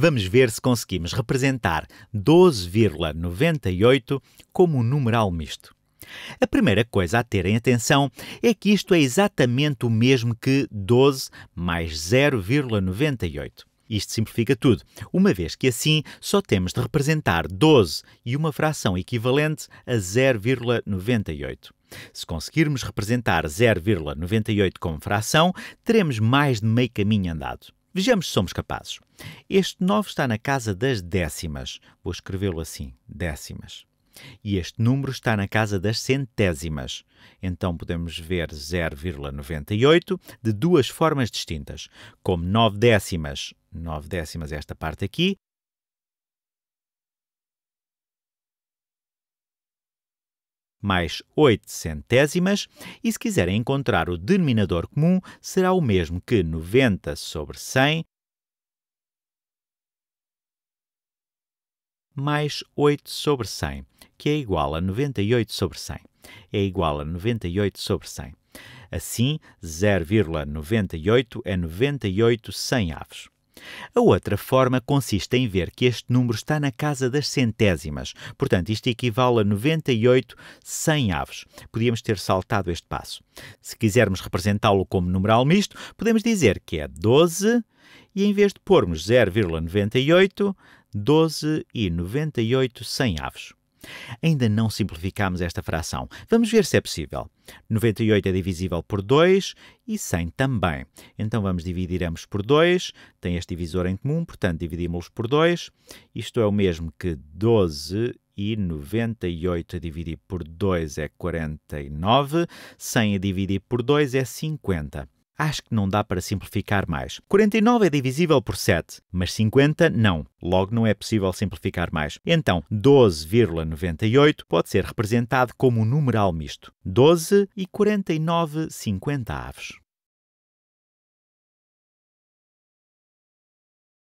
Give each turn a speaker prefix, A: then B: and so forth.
A: Vamos ver se conseguimos representar 12,98 como um numeral misto. A primeira coisa a terem atenção é que isto é exatamente o mesmo que 12 mais 0,98. Isto simplifica tudo, uma vez que assim só temos de representar 12 e uma fração equivalente a 0,98. Se conseguirmos representar 0,98 como fração, teremos mais de meio caminho andado. Vejamos se somos capazes. Este 9 está na casa das décimas. Vou escrevê-lo assim: décimas. E este número está na casa das centésimas. Então podemos ver 0,98 de duas formas distintas. Como 9 décimas, 9 décimas é esta parte aqui, mais 8 centésimas, e se quiserem encontrar o denominador comum, será o mesmo que 90 sobre 100 mais 8 sobre 100, que é igual a 98 sobre 100. É igual a 98 sobre 100. Assim, 0,98 é 98 100 aves. A outra forma consiste em ver que este número está na casa das centésimas, portanto, isto equivale a 98 100 aves. Podíamos ter saltado este passo. Se quisermos representá-lo como numeral misto, podemos dizer que é 12 e em vez de pormos 0,98, 12 e 98 100 aves. Ainda não simplificamos esta fração. Vamos ver se é possível. 98 é divisível por 2 e 100 também. Então vamos dividir ambos por 2. Tem este divisor em comum, portanto dividimos-los por 2. Isto é o mesmo que 12 e 98 a dividir por 2 é 49, 100 a dividir por 2 é 50. Acho que não dá para simplificar mais. 49 é divisível por 7, mas 50 não. Logo, não é possível simplificar mais. Então, 12,98 pode ser representado como um numeral misto. 12 e 49, 50 aves.